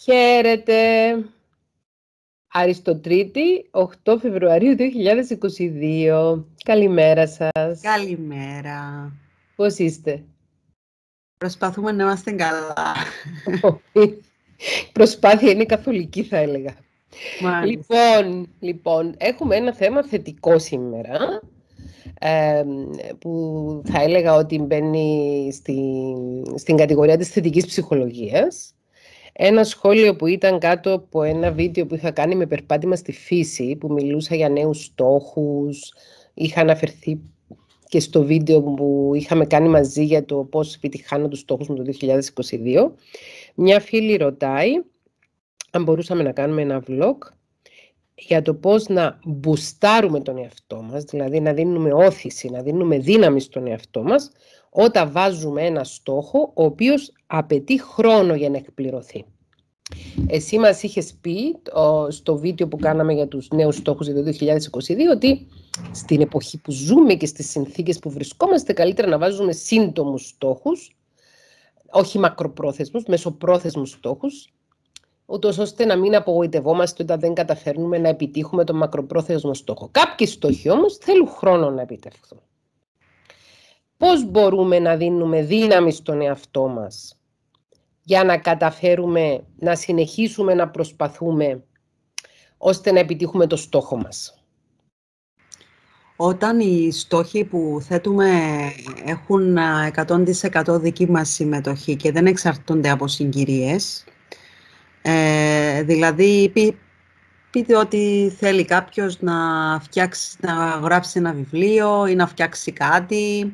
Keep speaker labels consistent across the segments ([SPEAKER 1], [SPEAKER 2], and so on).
[SPEAKER 1] Χαίρετε. Αριστοτρίτη, 8 Φεβρουαρίου 2022. Καλημέρα σας.
[SPEAKER 2] Καλημέρα. Πώς είστε. Προσπαθούμε να είμαστε καλά. Προσπάθεια είναι καθολική θα έλεγα. Λοιπόν,
[SPEAKER 1] λοιπόν, έχουμε ένα θέμα θετικό σήμερα που θα έλεγα ότι μπαίνει στη, στην κατηγορία της θετικής ψυχολογίας ένα σχόλιο που ήταν κάτω από ένα βίντεο που είχα κάνει με περπάτημα στη φύση, που μιλούσα για νέους στόχους, είχα αναφερθεί και στο βίντεο που είχαμε κάνει μαζί για το πώς επιτυχάνω τους στόχους μου το 2022. Μια φίλη ρωτάει αν μπορούσαμε να κάνουμε ένα vlog για το πώς να μπουστάρουμε τον εαυτό μας, δηλαδή να δίνουμε όθηση, να δίνουμε δύναμη στον εαυτό μας, όταν βάζουμε ένα στόχο ο οποίος απαιτεί χρόνο για να εκπληρωθεί. Εσύ μας είχες πει στο βίντεο που κάναμε για τους νέους στόχους για το 2022 ότι στην εποχή που ζούμε και στις συνθήκες που βρισκόμαστε καλύτερα να βάζουμε σύντομους στόχους, όχι μακροπρόθεσμους, μεσοπρόθεσμους στόχους ούτως ώστε να μην απογοητευόμαστε όταν δεν καταφέρνουμε να επιτύχουμε τον μακροπρόθεσμο στόχο. Κάποιοι στόχοι όμως θέλουν χρόνο να επιτευχθούν. Πώς μπορούμε να δίνουμε δύναμη στον εαυτό μας για να καταφέρουμε να συνεχίσουμε να προσπαθούμε ώστε να επιτύχουμε το στόχο μας.
[SPEAKER 2] Όταν οι στόχοι που θέτουμε έχουν 100% δική μας συμμετοχή και δεν εξαρτώνται από συγκυρίες, ε, δηλαδή, πείτε ότι θέλει κάποιος να, φτιάξει, να γράψει ένα βιβλίο ή να φτιάξει κάτι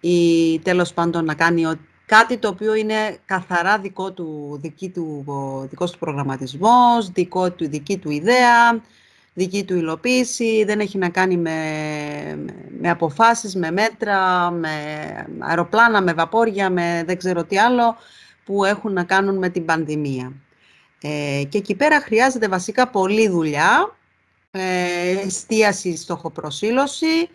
[SPEAKER 2] ή τέλος πάντων να κάνει κάτι το οποίο είναι καθαρά δικό του, δική του, δικός του προγραμματισμός, δικό του, δική του ιδέα, δική του υλοποίηση, δεν έχει να κάνει με, με αποφάσεις, με μέτρα, με αεροπλάνα, με βαπόρια, με δεν ξέρω τι άλλο, που έχουν να κάνουν με την πανδημία. Ε, και εκεί πέρα χρειάζεται βασικά πολλή δουλειά, ε, εστίαση στοχοπροσύλωση,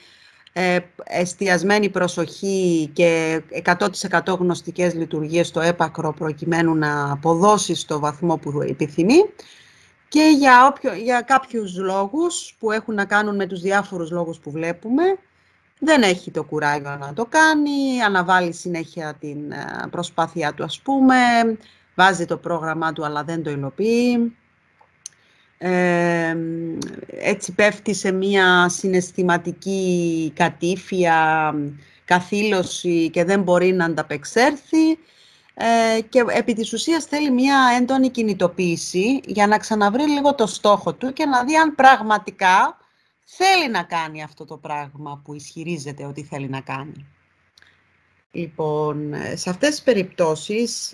[SPEAKER 2] ε, εστιασμένη προσοχή και 100% γνωστικές λειτουργίες στο έπακρο προκειμένου να αποδώσει στο βαθμό που επιθυμεί και για, όποιο, για κάποιους λόγους που έχουν να κάνουν με τους διάφορους λόγους που βλέπουμε δεν έχει το κουράγιο να το κάνει, αναβάλει συνέχεια την ε, προσπάθειά του ας πούμε, βάζει το πρόγραμμά του αλλά δεν το υλοποιεί. έτσι πέφτει σε μία συναισθηματική κατήφια, καθήλωση και δεν μπορεί να ανταπεξέρθει. ε, και επί της ουσίας θέλει μία έντονη κινητοποίηση για να ξαναβρει λίγο το στόχο του και να δει αν πραγματικά θέλει να κάνει αυτό το πράγμα που ισχυρίζεται ότι θέλει να κάνει. Λοιπόν, σε αυτές τις περιπτώσεις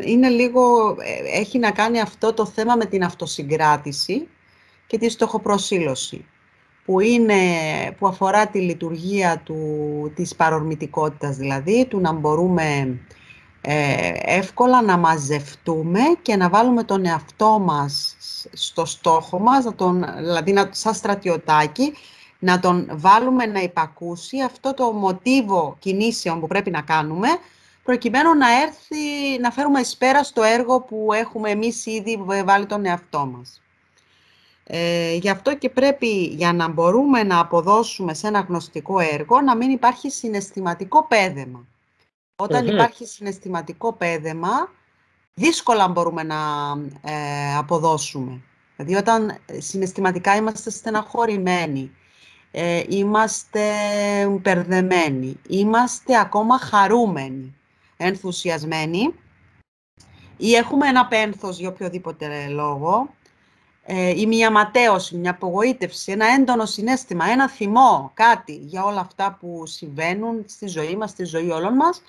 [SPEAKER 2] είναι λίγο, ε, έχει να κάνει αυτό το θέμα με την αυτοσυγκράτηση και τη στοχοπροσύλωση, που, είναι, που αφορά τη λειτουργία του, της παρορμητικότητας, δηλαδή του να μπορούμε ε, εύκολα να μαζευτούμε και να βάλουμε τον εαυτό μας στο στόχο μας, να τον, δηλαδή να, σαν στρατιωτάκι, να τον βάλουμε να υπακούσει αυτό το μοτίβο κινήσεων που πρέπει να κάνουμε, προκειμένου να, έρθει, να φέρουμε εις πέρας στο έργο που έχουμε εμείς ήδη βάλει τον εαυτό μας. Ε, γι' αυτό και πρέπει για να μπορούμε να αποδώσουμε σε ένα γνωστικό έργο να μην υπάρχει συναισθηματικό πέδεμα. υπάρχει συναισθηματικό πέδεμα, δύσκολα μπορούμε να ε, αποδώσουμε. Δηλαδή όταν συναισθηματικά είμαστε στεναχωρημένοι, ε, είμαστε μπερδεμένοι, είμαστε ακόμα χαρούμενοι, ενθουσιασμένοι ή έχουμε ένα πένθος για οποιοδήποτε λόγο ε, ή μια ματέωση, μια απογοήτευση, ένα έντονο συνέστημα, ένα θυμό, κάτι για όλα αυτά που συμβαίνουν στη ζωή μας, στη ζωή όλων μας,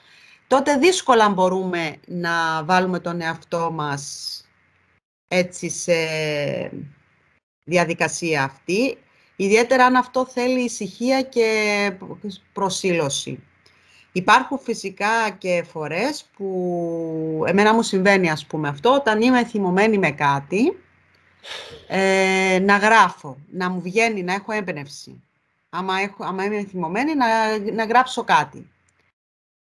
[SPEAKER 2] τότε δύσκολα μπορούμε να βάλουμε τον εαυτό μας έτσι σε διαδικασία αυτή ιδιαίτερα αν αυτό θέλει ησυχία και προσήλωση. Υπάρχουν φυσικά και φορές που εμένα μου συμβαίνει ας πούμε αυτό, όταν είμαι θυμωμένη με κάτι, ε, να γράφω, να μου βγαίνει, να έχω έμπνευση. Άμα, έχω, άμα είμαι θυμωμένη, να, να γράψω κάτι.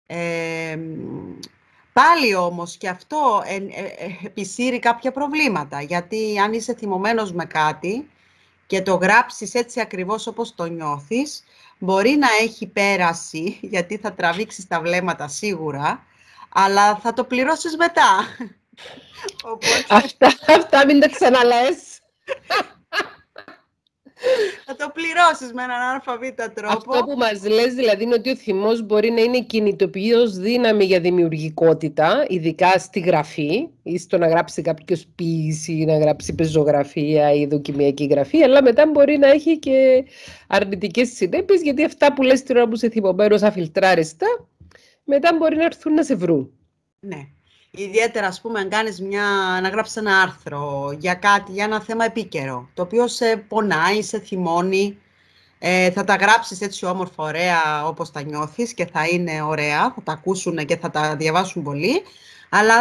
[SPEAKER 2] Ε, πάλι όμως και αυτό ε, ε, επισύρει κάποια προβλήματα, γιατί αν είσαι θυμωμένος με κάτι, και το γράψεις έτσι ακριβώς όπως το νιώθεις, μπορεί να έχει πέραση, γιατί θα τραβήξεις τα βλέμματα σίγουρα, αλλά θα το πληρώσεις μετά. Οπότε... Αυτά, αυτά μην τα ξαναλες. Θα το πληρώσεις με έναν αλφαβήτα τρόπο. Αυτό που μας
[SPEAKER 1] λες δηλαδή είναι ότι ο θυμός μπορεί να είναι κινητοποιός δύναμη για δημιουργικότητα, ειδικά στη γραφή, ή στο να γράψει κάποιος ποιήση, να γράψει πεζογραφία ή δοκιμιακή γραφή, αλλά μετά μπορεί να έχει και αρνητικές συνέπειες, γιατί αυτά που λες τώρα ώρα που σε αφιλτράριστα, μετά μπορεί να έρθουν να σε βρουν.
[SPEAKER 2] Ναι. Ιδιαίτερα, ας πούμε, αν μια, να γράψεις ένα άρθρο για κάτι, για ένα θέμα επίκαιρο, το οποίο σε πονάει, σε θυμώνει, ε, θα τα γράψεις έτσι όμορφα, ωραία, όπως τα νιώθεις και θα είναι ωραία, θα τα ακούσουν και θα τα διαβάσουν πολύ, αλλά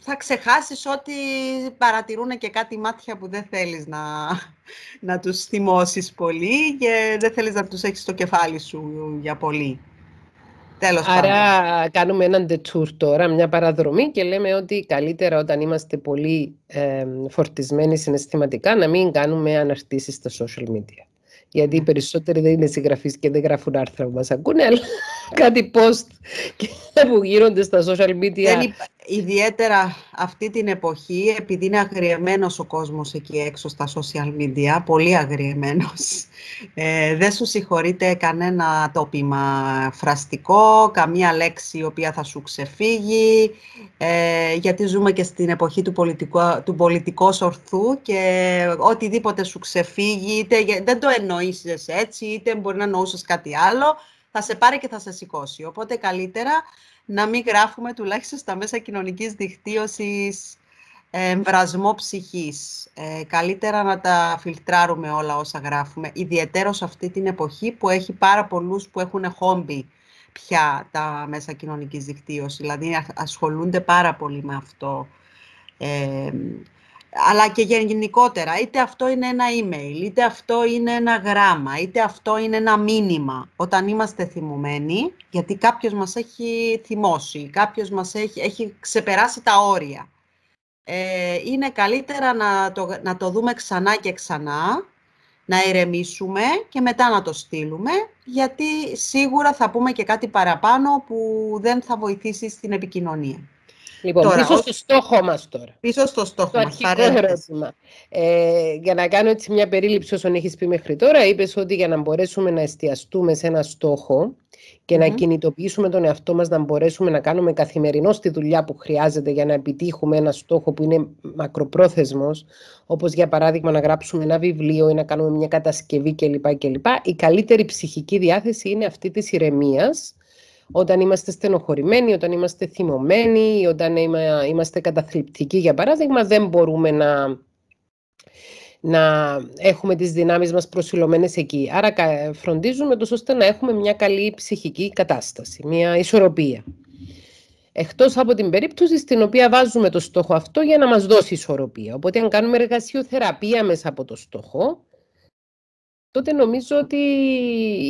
[SPEAKER 2] θα ξεχάσεις ότι παρατηρούν και κάτι μάτια που δεν θέλεις να, να τους θυμώσεις πολύ και δεν θέλεις να τους έχεις στο κεφάλι σου για πολύ. Άρα
[SPEAKER 1] κάνουμε έναν τετσούρ τώρα, μια παραδρομή και λέμε ότι καλύτερα όταν είμαστε πολύ φορτισμένοι συναισθηματικά να μην κάνουμε αναρτήσεις στα social media. Γιατί οι περισσότεροι δεν είναι συγγραφείς και δεν γράφουν άρθρα που μας ακούνε, αλλά
[SPEAKER 2] κάτι post που γίνονται στα social media ιδιαίτερα αυτή την εποχή, επειδή είναι αγριεμένος ο κόσμος εκεί έξω στα social media, πολύ αγριεμένος, ε, δεν σου συγχωρείται κανένα τόπιμα φραστικό, καμία λέξη η οποία θα σου ξεφύγει, ε, γιατί ζούμε και στην εποχή του, πολιτικού, του πολιτικός ορθού και οτιδήποτε σου ξεφύγει, είτε δεν το εννοήσεις έτσι, είτε μπορεί να εννοούσες κάτι άλλο, θα σε πάρει και θα σε σηκώσει. Οπότε καλύτερα να μην γράφουμε τουλάχιστον στα μέσα κοινωνικής δικτύωσης εμβρασμό ψυχής. Ε, καλύτερα να τα φιλτράρουμε όλα όσα γράφουμε, ιδιαίτερο σε αυτή την εποχή που έχει πάρα πολλούς που έχουν χόμπι πια τα μέσα κοινωνικής δικτύωσης, δηλαδή ασχολούνται πάρα πολύ με αυτό. Ε, αλλά και γενικότερα, είτε αυτό είναι ένα email, είτε αυτό είναι ένα γράμμα, είτε αυτό είναι ένα μήνυμα. Όταν είμαστε θυμωμένοι, γιατί κάποιος μας έχει θυμώσει, κάποιος μας έχει, έχει ξεπεράσει τα όρια. Ε, είναι καλύτερα να το, να το δούμε ξανά και ξανά, να ηρεμήσουμε και μετά να το στείλουμε, γιατί σίγουρα θα πούμε και κάτι παραπάνω που δεν θα βοηθήσει στην επικοινωνία. Λοιπόν, πίσω στο στόχο μας τώρα. Πίσω στο στόχο το Αρχικό ερώτημα. Ε, για να κάνω έτσι μια περίληψη
[SPEAKER 1] όσων έχεις πει μέχρι τώρα, είπες ότι για να μπορέσουμε να εστιαστούμε σε ένα στόχο και να κινητοποιήσουμε τον εαυτό μας να μπορέσουμε να κάνουμε καθημερινό τη δουλειά που χρειάζεται για να επιτύχουμε ένα στόχο που είναι μακροπρόθεσμος, όπως για παράδειγμα να γράψουμε ένα βιβλίο ή να κάνουμε μια κατασκευή κλπ. Η καλύτερη ψυχική διάθεση είναι αυτή της ηρεμίας όταν είμαστε στενοχωρημένοι, όταν είμαστε θυμωμένοι, όταν είμαστε καταθλιπτικοί, για παράδειγμα, δεν μπορούμε να, να έχουμε τις δυνάμεις μας προσιλωμένες εκεί. Άρα φροντίζουμε τόσο ώστε να έχουμε μια καλή ψυχική κατάσταση, μια ισορροπία. Εκτός από την περίπτωση στην οποία βάζουμε το στόχο αυτό για να μας δώσει ισορροπία. Οπότε αν κάνουμε εργασιοθεραπεία μέσα από το στόχο, τότε νομίζω ότι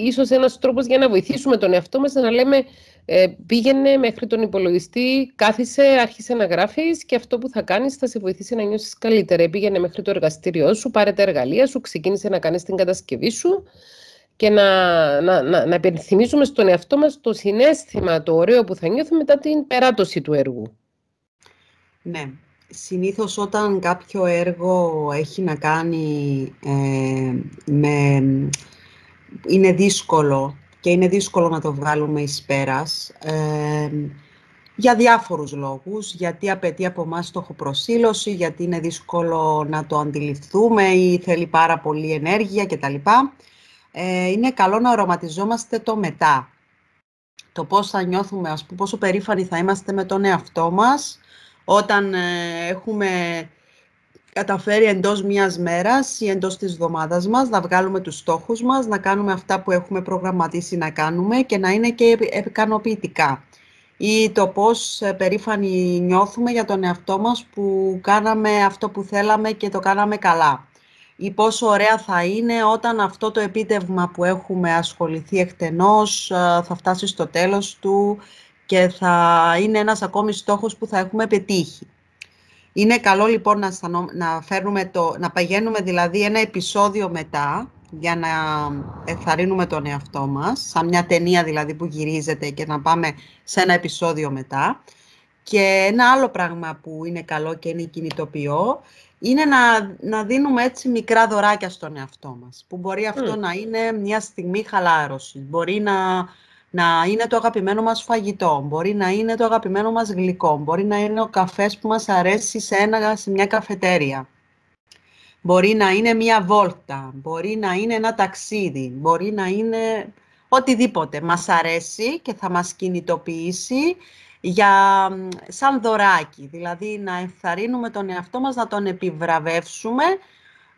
[SPEAKER 1] ίσως ένας τρόπος για να βοηθήσουμε τον εαυτό μας να λέμε ε, πήγαινε μέχρι τον υπολογιστή, κάθισε, άρχισε να γράφεις και αυτό που θα κάνεις θα σε βοηθήσει να νιώσεις καλύτερα. Ε, πήγαινε μέχρι το εργαστήριό σου, πάρε τα εργαλεία σου, ξεκίνησε να κάνεις την κατασκευή σου και να, να, να, να στον εαυτό μας το συνέστημα, το ωραίο που θα νιώθουμε μετά την περάτωση του έργου.
[SPEAKER 2] Ναι, Συνήθως όταν κάποιο έργο έχει να κάνει ε, με... είναι δύσκολο και είναι δύσκολο να το βγάλουμε εις πέρας ε, για διάφορους λόγους, γιατί απαιτεί από εμάς στοχοπροσύλωση, γιατί είναι δύσκολο να το αντιληφθούμε ή θέλει πάρα πολύ ενέργεια κτλ. Ε, είναι καλό να οραματιζόμαστε το μετά. Το πώς θα νιώθουμε, ας πούμε, πόσο περήφανοι θα είμαστε με τον εαυτό μας, όταν ε, έχουμε καταφέρει εντός μιας μέρας ή εντός της εβδομάδας μας να βγάλουμε τους στόχους μας, να κάνουμε αυτά που έχουμε προγραμματίσει να κάνουμε και να είναι και ικανοποιητικά. Ή το πώς ε, περήφανοι νιώθουμε για τον εαυτό μας που κάναμε αυτό που θέλαμε και το κάναμε καλά. Ή πόσο ωραία θα είναι όταν αυτό το επίτευγμα που έχουμε ασχοληθεί εκτενώς ε, θα φτάσει στο τέλος του και θα είναι ένας ακόμη στόχος που θα έχουμε πετύχει. Είναι καλό λοιπόν να, να, φέρνουμε το, να παγαίνουμε δηλαδή ένα επεισόδιο μετά για να εθαρρύνουμε τον εαυτό μας, σαν μια ταινία δηλαδή που γυρίζεται και να πάμε σε ένα επεισόδιο μετά. Και ένα άλλο πράγμα που είναι καλό και είναι κινητοποιό, είναι να, να δίνουμε έτσι μικρά δωράκια στον εαυτό μας, που μπορεί αυτό να είναι μια στιγμή χαλάρωσης. μπορεί να να είναι το αγαπημένο μας φαγητό, μπορεί να είναι το αγαπημένο μας γλυκό, μπορεί να είναι ο καφές που μας αρέσει σε, ένα, σε μια καφετέρια. Μπορεί να είναι μια βόλτα, μπορεί να είναι ένα ταξίδι, μπορεί να είναι οτιδήποτε. Μας αρέσει και θα μας κινητοποιήσει για, σαν δωράκι, δηλαδή να ενθαρρύνουμε τον εαυτό μας, να τον επιβραβεύσουμε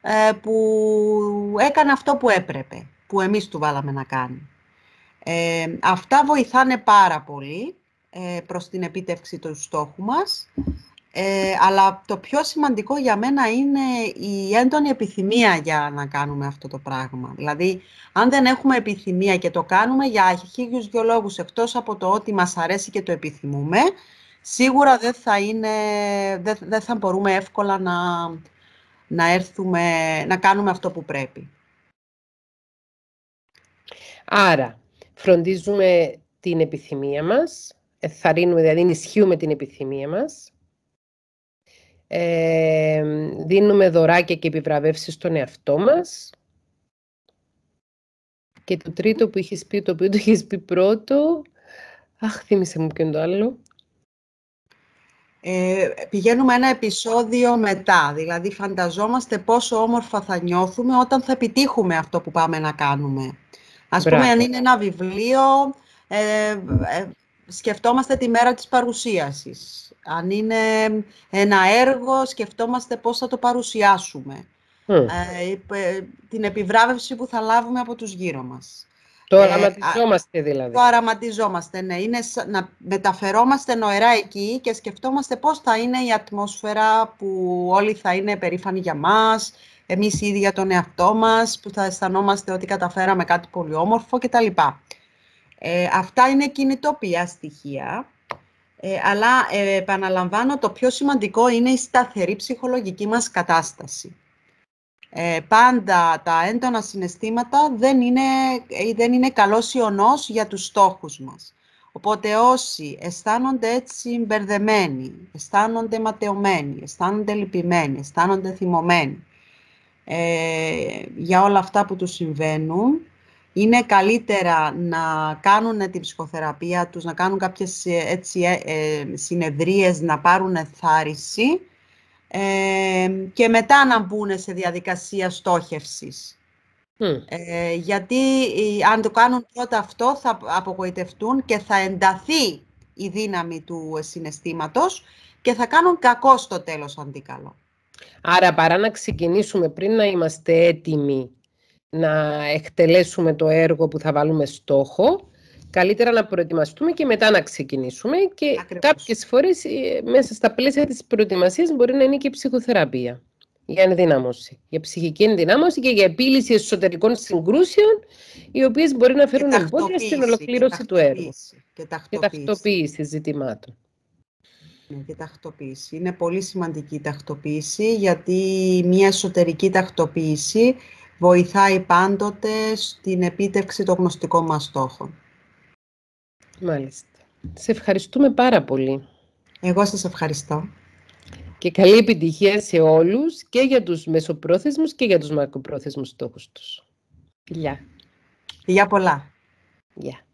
[SPEAKER 2] ε, που έκανε αυτό που έπρεπε, που εμείς του βάλαμε να κάνει αυτά βοηθάνε πάρα πολύ ε, προς την επίτευξη του στόχου μας. Ε, αλλά το πιο σημαντικό για μένα είναι η έντονη επιθυμία για να κάνουμε αυτό το πράγμα. Δηλαδή, αν δεν έχουμε επιθυμία και το κάνουμε για χίλιους δυο λόγους, εκτός από το ότι μας αρέσει και το επιθυμούμε, σίγουρα δεν θα, είναι, δεν, θα μπορούμε εύκολα να, να, έρθουμε, να κάνουμε αυτό που πρέπει. Άρα, φροντίζουμε
[SPEAKER 1] την επιθυμία μας, εθαρρύνουμε, δηλαδή ενισχύουμε την επιθυμία μας, ε, δίνουμε δωράκια και επιβραβεύσεις στον εαυτό μας και το τρίτο που είχες πει, το οποίο το είχες πει πρώτο,
[SPEAKER 2] αχ, θύμισε μου και το άλλο. Ε, πηγαίνουμε ένα επεισόδιο μετά, δηλαδή φανταζόμαστε πόσο όμορφα θα νιώθουμε όταν θα επιτύχουμε αυτό που πάμε να κάνουμε.
[SPEAKER 1] Ας πούμε, αν είναι
[SPEAKER 2] ένα βιβλίο, ε, ε, σκεφτόμαστε τη μέρα της παρουσίασης. Αν είναι ένα έργο, σκεφτόμαστε πώς θα το παρουσιάσουμε. Ε, ε, την επιβράβευση που θα λάβουμε από τους γύρω μας. Το αραματιζόμαστε δηλαδή. Το αραματιζόμαστε, ναι. Είναι να μεταφερόμαστε νοερά εκεί και σκεφτόμαστε πώς θα είναι η ατμόσφαιρα που όλοι θα είναι περήφανοι για μας, εμείς ίδιοι για τον εαυτό μας που θα αισθανόμαστε ότι καταφέραμε κάτι πολύ όμορφο κτλ. Ε, αυτά είναι κινητόπια στοιχεία, ε, αλλά ε, επαναλαμβάνω, το πιο σημαντικό είναι η σταθερή ψυχολογική μας κατάσταση. Ε, πάντα τα έντονα συναισθήματα δεν είναι, ε, δεν είναι καλός ιονός για τους στόχους μας. Οπότε όσοι αισθάνονται έτσι μπερδεμένοι, αισθάνονται ματαιωμένοι, αισθάνονται λυπημένοι, αισθάνονται θυμωμένοι, ε, για όλα αυτά που τους συμβαίνουν. Είναι καλύτερα να κάνουν την ψυχοθεραπεία τους, να κάνουν κάποιες ε, έτσι, ε, συνεδρίες, να πάρουν θάρρηση και μετά να μπουν σε διαδικασία στόχευσης. γιατί αν το κάνουν πρώτα αυτό θα απογοητευτούν και θα ενταθεί η δύναμη του συναισθήματος και θα κάνουν κακό στο τέλος αντίκαλο.
[SPEAKER 1] Άρα παρά να ξεκινήσουμε πριν να είμαστε έτοιμοι να εκτελέσουμε το έργο που θα βάλουμε στόχο, καλύτερα να προετοιμαστούμε και μετά να ξεκινήσουμε και Ακριβώς. κάποιες φορές ε, μέσα στα πλαίσια της προετοιμασίας μπορεί να είναι και η ψυχοθεραπεία για ενδυνάμωση, για ψυχική ενδυνάμωση και για επίλυση εσωτερικών συγκρούσεων οι οποίες μπορεί να φέρουν εμπόδια στην ολοκλήρωση του έργου
[SPEAKER 2] και τακτοποίηση ζητημάτων και τακτοποίηση. Είναι πολύ σημαντική η τακτοποίηση, γιατί μια εσωτερική τακτοποίηση βοηθάει πάντοτε στην επίτευξη των γνωστικών μας στόχων. Μάλιστα. Σε ευχαριστούμε πάρα πολύ. Εγώ σας ευχαριστώ.
[SPEAKER 1] Και καλή επιτυχία σε όλους και για τους μεσοπρόθεσμους και για τους μακροπρόθεσμους στόχους τους. Γεια. Γεια πολλά. Γεια.